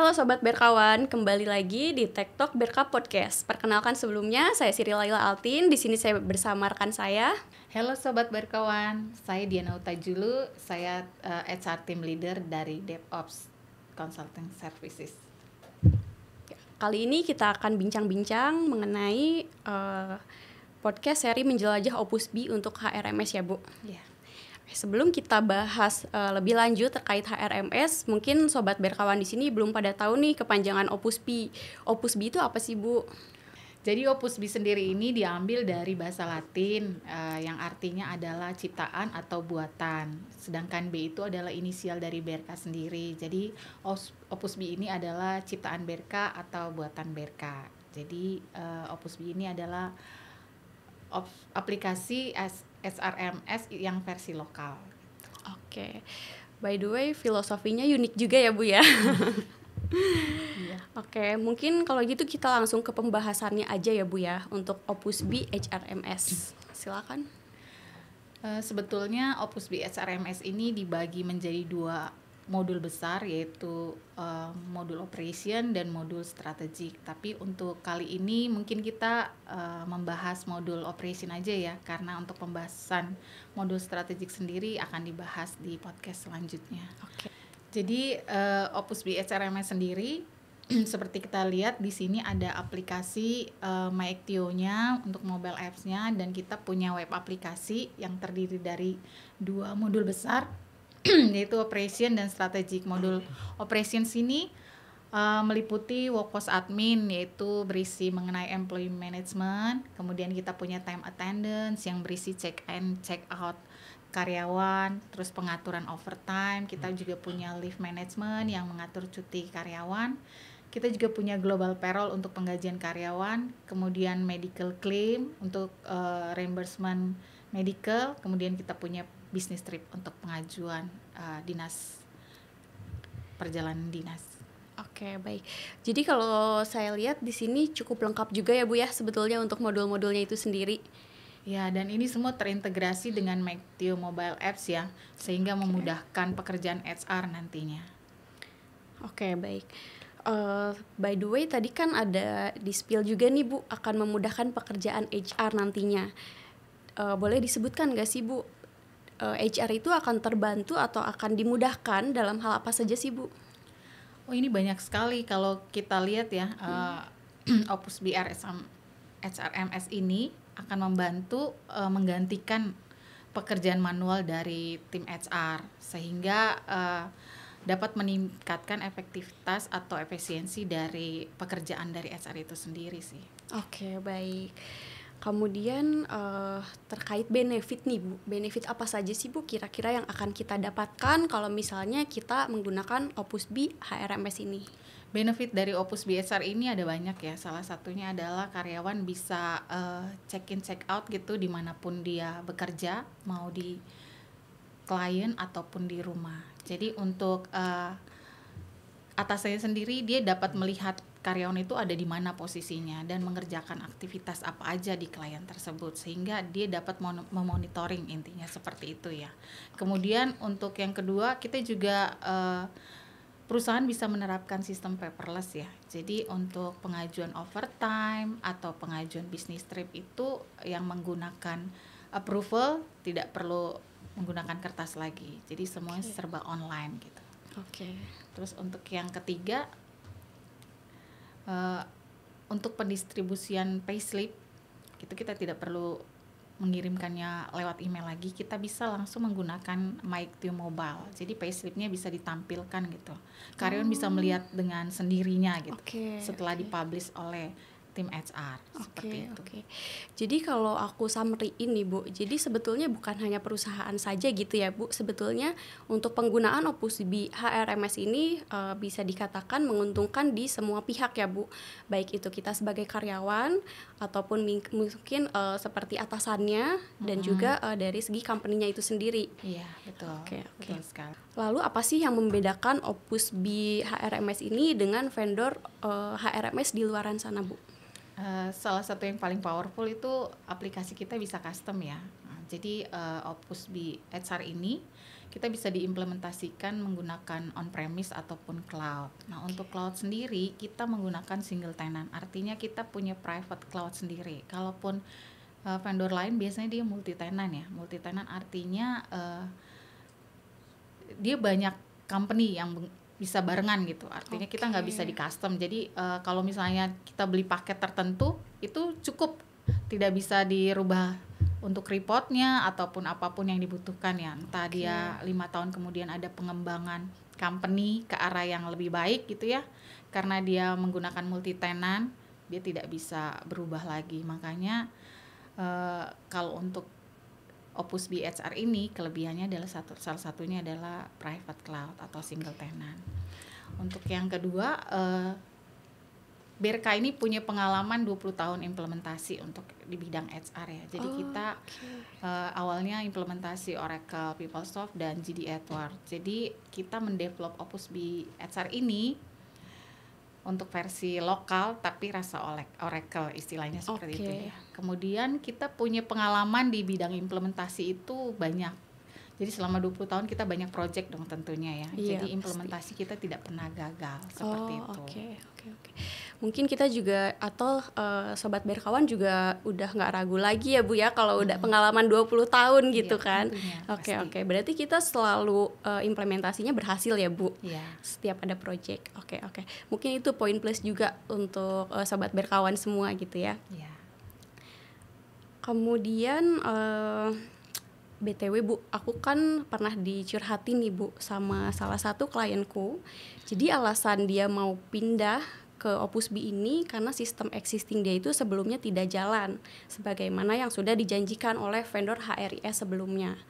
Halo Sobat Berkawan, kembali lagi di Tektok Berka Podcast. Perkenalkan sebelumnya, saya Siri Laila Altin. Di sini saya bersama rekan saya. Halo Sobat Berkawan, saya Diana Utajulu. Saya uh, eh, HR Team Leader dari DevOps Consulting Services. Ya, kali ini kita akan bincang-bincang mengenai uh, podcast seri Menjelajah Opus B untuk HRMS ya Bu. Yeah sebelum kita bahas uh, lebih lanjut terkait HRMS, mungkin sobat berkawan di sini belum pada tahu nih kepanjangan Opus B. Opus B itu apa sih, Bu? Jadi Opus B sendiri ini diambil dari bahasa Latin uh, yang artinya adalah ciptaan atau buatan. Sedangkan B itu adalah inisial dari Berkah sendiri. Jadi Opus B ini adalah ciptaan Berkah atau buatan Berkah. Jadi uh, Opus B ini adalah aplikasi as SRMS yang versi lokal. Oke. Okay. By the way, filosofinya unik juga ya, Bu ya. yeah. Oke, mungkin kalau gitu kita langsung ke pembahasannya aja ya Bu ya untuk Opus B HRMS. Silakan. Uh, sebetulnya Opus B HRMS ini dibagi menjadi dua modul besar yaitu uh, modul operation dan modul strategik. Tapi untuk kali ini mungkin kita uh, membahas modul operation aja ya karena untuk pembahasan modul strategik sendiri akan dibahas di podcast selanjutnya. Oke. Okay. Jadi uh, Opus BSRMS sendiri seperti kita lihat di sini ada aplikasi uh, MyActio-nya untuk mobile apps-nya dan kita punya web aplikasi yang terdiri dari dua modul besar yaitu operation dan strategic modul operation sini uh, meliputi workforce admin yaitu berisi mengenai employee management, kemudian kita punya time attendance yang berisi check in, check out karyawan, terus pengaturan overtime, kita hmm. juga punya leave management yang mengatur cuti karyawan. Kita juga punya global payroll untuk penggajian karyawan, kemudian medical claim untuk uh, reimbursement medical, kemudian kita punya bisnis trip untuk pengajuan uh, dinas perjalanan dinas. Oke, okay, baik. Jadi kalau saya lihat di sini cukup lengkap juga ya Bu ya sebetulnya untuk modul-modulnya itu sendiri. Ya, dan ini semua terintegrasi dengan Mectio Mobile Apps ya, sehingga memudahkan pekerjaan HR nantinya. Oke, okay, baik. Uh, by the way, tadi kan ada di spill juga nih Bu, akan memudahkan pekerjaan HR nantinya. Uh, boleh disebutkan gak sih Bu, uh, eh, HR itu akan terbantu atau akan dimudahkan dalam hal apa saja sih Bu? Oh ini banyak sekali kalau kita lihat ya hmm. uh, Opus BR HRMS ini akan membantu uh, menggantikan pekerjaan manual dari tim HR sehingga uh, dapat meningkatkan efektivitas atau efisiensi dari pekerjaan dari HR itu sendiri sih. Oke, okay, baik. Kemudian uh, terkait benefit nih Bu, benefit apa saja sih Bu kira-kira yang akan kita dapatkan kalau misalnya kita menggunakan Opus B HRMS ini? Benefit dari Opus BSR ini ada banyak ya. Salah satunya adalah karyawan bisa uh, check in check out gitu dimanapun dia bekerja, mau di klien ataupun di rumah. Jadi untuk uh, eh, atasnya sendiri dia dapat melihat karyawan itu ada di mana posisinya dan mengerjakan aktivitas apa aja di klien tersebut sehingga dia dapat memonitoring intinya seperti itu ya. Kemudian untuk yang kedua kita juga uh, perusahaan bisa menerapkan sistem paperless ya. Jadi untuk pengajuan overtime atau pengajuan bisnis trip itu yang menggunakan approval tidak perlu menggunakan kertas lagi. Jadi semuanya okay. serba online gitu. Oke. Okay. Terus untuk yang ketiga uh, untuk pendistribusian payslip itu kita tidak perlu mengirimkannya lewat email lagi kita bisa langsung menggunakan MyQ Mobile jadi payslipnya bisa ditampilkan gitu karyawan oh. bisa melihat dengan sendirinya gitu okay, setelah okay. dipublish oleh tim HR okay, seperti itu. Oke. Okay. Jadi kalau aku summary ini Bu, jadi sebetulnya bukan hanya perusahaan saja gitu ya Bu. Sebetulnya untuk penggunaan Opus B HRMS ini uh, bisa dikatakan menguntungkan di semua pihak ya Bu. Baik itu kita sebagai karyawan ataupun mungkin uh, seperti atasannya hmm. dan juga uh, dari segi company-nya itu sendiri. Iya, betul. Oke, okay, oke. Okay. Lalu apa sih yang membedakan Opus B HRMS ini dengan vendor uh, HRMS di luaran sana Bu? Eh, salah satu yang paling powerful itu aplikasi kita bisa custom ya. Nah, jadi uh, Opus B HR ini kita bisa diimplementasikan menggunakan on-premise ataupun cloud. Nah, okay. untuk cloud sendiri kita menggunakan single tenant. Artinya kita punya private cloud sendiri. Kalaupun uh, vendor lain biasanya dia multi tenant ya. Multi tenant artinya uh, dia banyak company yang bisa barengan gitu artinya okay. kita nggak bisa di custom jadi uh, kalau misalnya kita beli paket tertentu itu cukup tidak bisa dirubah untuk reportnya ataupun apapun yang dibutuhkan ya entah okay. dia lima tahun kemudian ada pengembangan company ke arah yang lebih baik gitu ya karena dia menggunakan multi tenant dia tidak bisa berubah lagi makanya uh, kalau untuk Opus BHR ini kelebihannya adalah satu salah satunya adalah private cloud atau single tenant. Untuk yang kedua eh, BRK ini punya pengalaman 20 tahun implementasi untuk di bidang HR ya. Jadi oh, kita okay. eh, awalnya implementasi Oracle PeopleSoft dan GD Edward. Jadi kita mendevelop Opus BHR ini untuk versi lokal tapi rasa olek oracle istilahnya seperti okay. itu. Ya. Kemudian kita punya pengalaman di bidang implementasi itu banyak jadi selama 20 tahun kita banyak project dong tentunya ya. Iya, Jadi implementasi pasti. kita tidak pernah gagal seperti oh, itu. Oke, oke, oke. Mungkin kita juga atau uh, sobat berkawan juga udah nggak ragu lagi ya Bu ya kalau hmm. udah pengalaman 20 tahun iya, gitu kan. Oke, oke. Okay, okay. Berarti kita selalu uh, implementasinya berhasil ya Bu. Iya. Setiap ada project. Oke, okay, oke. Okay. Mungkin itu poin plus juga untuk uh, sobat berkawan semua gitu ya. Iya. Kemudian uh, BTW Bu, aku kan pernah dicurhati nih Bu sama salah satu klienku. Jadi alasan dia mau pindah ke Opus B ini karena sistem existing dia itu sebelumnya tidak jalan sebagaimana yang sudah dijanjikan oleh vendor HRIS sebelumnya.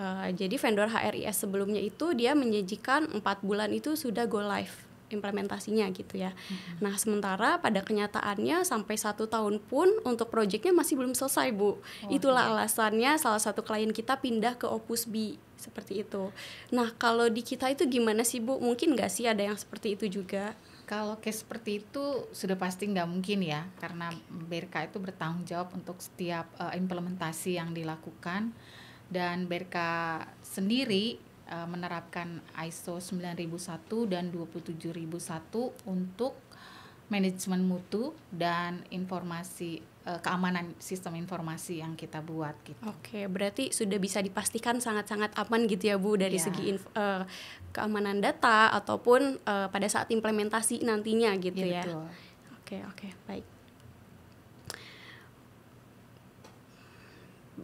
Uh, jadi vendor HRIS sebelumnya itu dia menjanjikan empat bulan itu sudah go live implementasinya gitu ya. Hmm. Nah sementara pada kenyataannya sampai satu tahun pun untuk proyeknya masih belum selesai bu. Oh, Itulah iya. alasannya salah satu klien kita pindah ke Opus B seperti itu. Nah kalau di kita itu gimana sih bu? Mungkin nggak sih ada yang seperti itu juga? Kalau case seperti itu sudah pasti nggak mungkin ya, karena BRK itu bertanggung jawab untuk setiap uh, implementasi yang dilakukan dan BRK sendiri uh, menerapkan ISO 9001 dan 27001 untuk manajemen mutu dan informasi eh, keamanan sistem informasi yang kita buat gitu. Oke, berarti sudah bisa dipastikan sangat-sangat aman gitu ya Bu dari yeah. segi uh, keamanan data ataupun uh, pada saat implementasi nantinya gitu yeah, ya. Betul. Oke, oke, baik.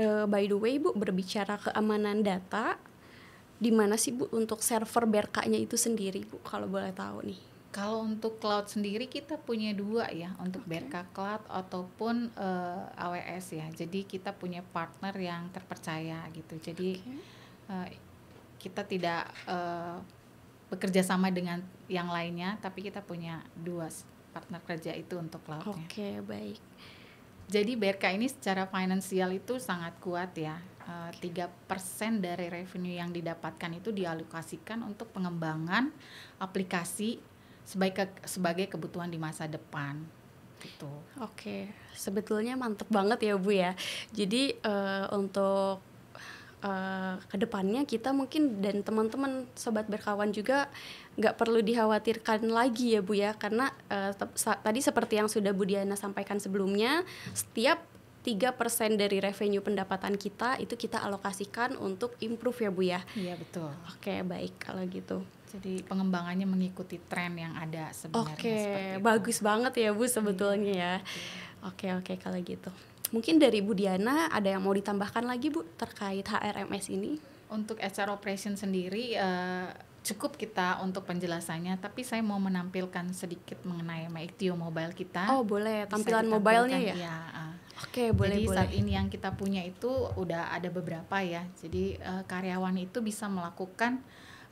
Uh, by the way, Bu berbicara keamanan data, di mana sih Bu untuk server BRK-nya itu sendiri Bu kalau boleh tahu nih? Kalau untuk cloud sendiri kita punya dua ya untuk okay. BRK Cloud ataupun uh, eh, AWS ya. Jadi kita punya partner yang terpercaya gitu. Jadi okay. uh, eh, kita tidak uh, bekerja sama dengan yang lainnya, tapi kita punya dua partner kerja itu untuk cloud Oke okay, baik. Jadi BRK ini secara finansial itu sangat kuat ya. Eh, tiga persen dari revenue yang didapatkan itu dialokasikan untuk pengembangan aplikasi sebagai sebagai kebutuhan di masa depan itu. Oke, sebetulnya mantep banget ya Bu ya. Jadi uh, untuk uh, eh, kedepannya kita mungkin dan teman-teman sobat berkawan juga nggak perlu dikhawatirkan lagi ya Bu ya karena uh, tadi seperti yang sudah Bu Diana sampaikan sebelumnya setiap 3% dari revenue pendapatan kita itu kita alokasikan untuk improve ya Bu ya. Iya betul. Oke, baik kalau gitu. Jadi pengembangannya mengikuti tren yang ada sebenarnya Oke, bagus banget ya Bu sebetulnya iya, ya. Oke, oke kalau gitu. Mungkin dari Bu Diana ada yang mau ditambahkan lagi Bu terkait HRMS ini? Untuk HR operation sendiri uh, cukup kita untuk penjelasannya, tapi saya mau menampilkan sedikit mengenai Maiktio Mobile kita. Oh boleh, tampilan mobilenya ya? ya Oke okay, boleh. Jadi boleh. saat ini yang kita punya itu udah ada beberapa ya. Jadi uh, karyawan itu bisa melakukan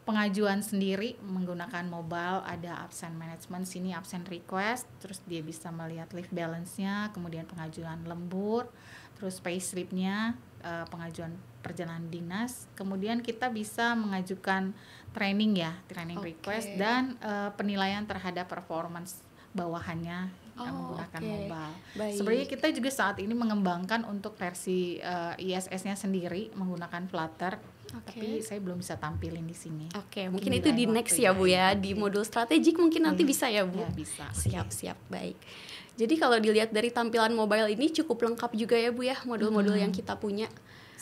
pengajuan sendiri menggunakan mobile ada absen management sini absen request terus dia bisa melihat leave balance-nya kemudian pengajuan lembur terus pay slip-nya eh, pengajuan perjalanan dinas. Kemudian kita bisa mengajukan training ya, training okay. request dan uh, penilaian terhadap performance bawahannya oh, menggunakan okay. mobile. Baik. Sebenarnya kita juga saat ini mengembangkan untuk versi uh, eh, ISS-nya sendiri menggunakan Flutter, okay. tapi saya belum bisa tampilin di sini. Oke, okay, mungkin, itu di next ya Bu ya, di modul strategik mungkin nanti hmm. bisa ya Bu. Ya, bisa. Siap, siap. Baik. Jadi kalau dilihat dari tampilan mobile ini cukup lengkap juga ya Bu ya modul-modul hmm. yang kita punya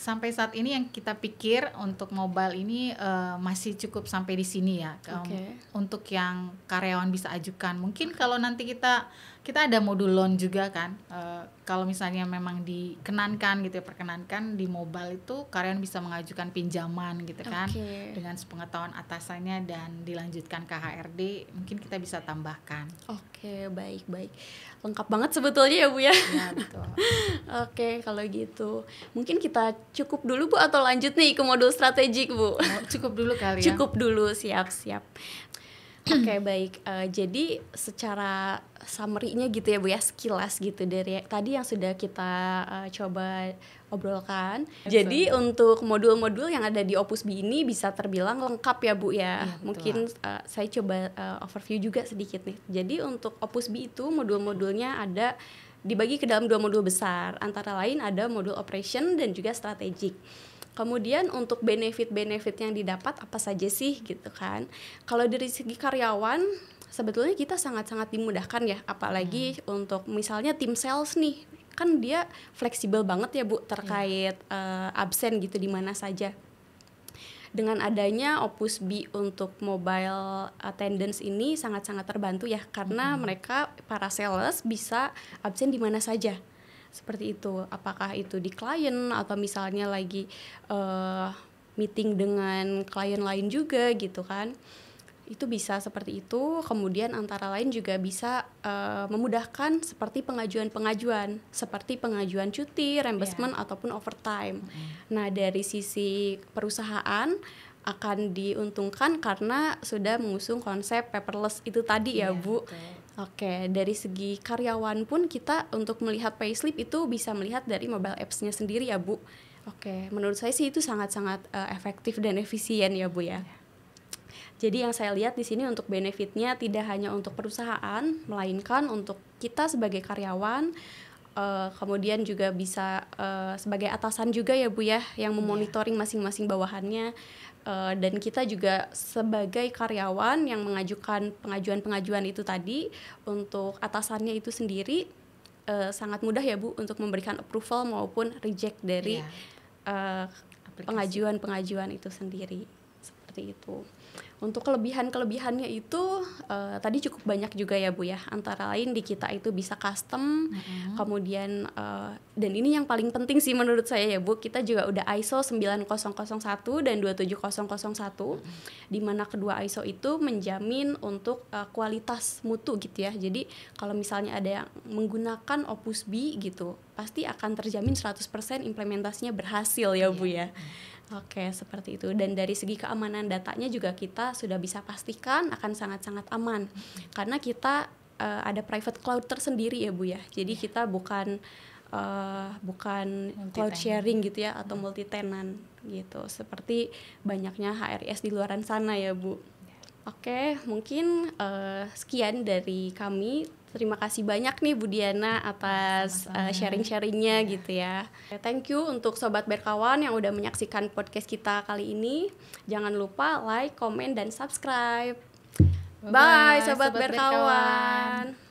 sampai saat ini yang kita pikir untuk mobile ini uh, masih cukup sampai di sini ya. Um, okay. Untuk yang karyawan bisa ajukan. Mungkin kalau nanti kita kita ada modul loan juga kan uh, kalau misalnya memang dikenankan gitu ya perkenankan di mobile itu kalian bisa mengajukan pinjaman gitu kan okay. dengan sepengetahuan atasannya dan dilanjutkan ke HRD mungkin kita bisa tambahkan oke okay, baik baik lengkap banget sebetulnya ya bu ya, ya oke okay, kalau gitu mungkin kita cukup dulu bu atau lanjut nih ke modul strategik bu oh, cukup dulu kali ya cukup dulu siap siap Oke okay, baik, uh, jadi secara summary-nya gitu ya Bu ya, sekilas gitu dari tadi yang sudah kita uh, coba obrolkan. Excellent. Jadi untuk modul-modul yang ada di Opus B ini bisa terbilang lengkap ya Bu ya. ya Mungkin uh, saya coba uh, overview juga sedikit nih. Jadi untuk Opus B itu modul-modulnya ada dibagi ke dalam dua modul besar, antara lain ada modul operation dan juga strategik Kemudian untuk benefit-benefit yang didapat apa saja sih gitu kan? Kalau dari segi karyawan sebetulnya kita sangat-sangat dimudahkan ya, apalagi hmm. untuk misalnya tim sales nih kan dia fleksibel banget ya bu terkait hmm. uh, absen gitu di mana saja dengan adanya Opus B untuk mobile attendance ini sangat-sangat terbantu ya karena hmm. mereka para sales bisa absen di mana saja seperti itu apakah itu di klien atau misalnya lagi uh, meeting dengan klien lain juga gitu kan itu bisa seperti itu kemudian antara lain juga bisa uh, memudahkan seperti pengajuan-pengajuan seperti pengajuan cuti reimbursement yeah. ataupun overtime mm -hmm. nah dari sisi perusahaan akan diuntungkan karena sudah mengusung konsep paperless itu tadi ya iya, bu betul Oke, dari segi karyawan pun kita untuk melihat payslip itu bisa melihat dari mobile apps-nya sendiri ya, Bu. Oke, menurut saya sih itu sangat-sangat uh, efektif dan efisien ya, Bu ya. Iya. Jadi yang saya lihat di sini untuk benefitnya tidak hanya untuk perusahaan, melainkan untuk kita sebagai karyawan, uh, kemudian juga bisa uh, sebagai atasan juga ya, Bu ya, yang iya. memonitoring masing-masing bawahannya Eh, dan kita juga sebagai karyawan yang mengajukan pengajuan-pengajuan itu tadi untuk atasannya itu sendiri uh, sangat mudah ya Bu untuk memberikan approval maupun reject dari yeah. Iya. uh, pengajuan-pengajuan itu sendiri seperti itu. Untuk kelebihan-kelebihannya itu uh, tadi cukup banyak juga ya Bu ya. Antara lain di kita itu bisa custom, hmm. kemudian uh, dan ini yang paling penting sih menurut saya ya Bu, kita juga udah ISO 9001 dan 27001 hmm. di mana kedua ISO itu menjamin untuk uh, kualitas mutu gitu ya. Jadi kalau misalnya ada yang menggunakan Opus B gitu, pasti akan terjamin 100% implementasinya berhasil ya Bu iya. ya. Hmm Oke, seperti itu. Dan dari segi keamanan datanya juga kita sudah bisa pastikan akan sangat-sangat aman. Karena kita uh, ada private cloud tersendiri ya, Bu ya. Jadi iya. kita bukan uh, bukan cloud sharing gitu ya atau multi tenant gitu. Seperti banyaknya HRS di luaran sana ya, Bu. Iya. Oke, mungkin uh, sekian dari kami Terima kasih banyak nih Bu Diana atas uh, sharing-sharingnya iya. gitu ya. Thank you untuk sobat berkawan yang udah menyaksikan podcast kita kali ini. Jangan lupa like, comment, dan subscribe. Bye, Bye sobat, sobat berkawan. berkawan.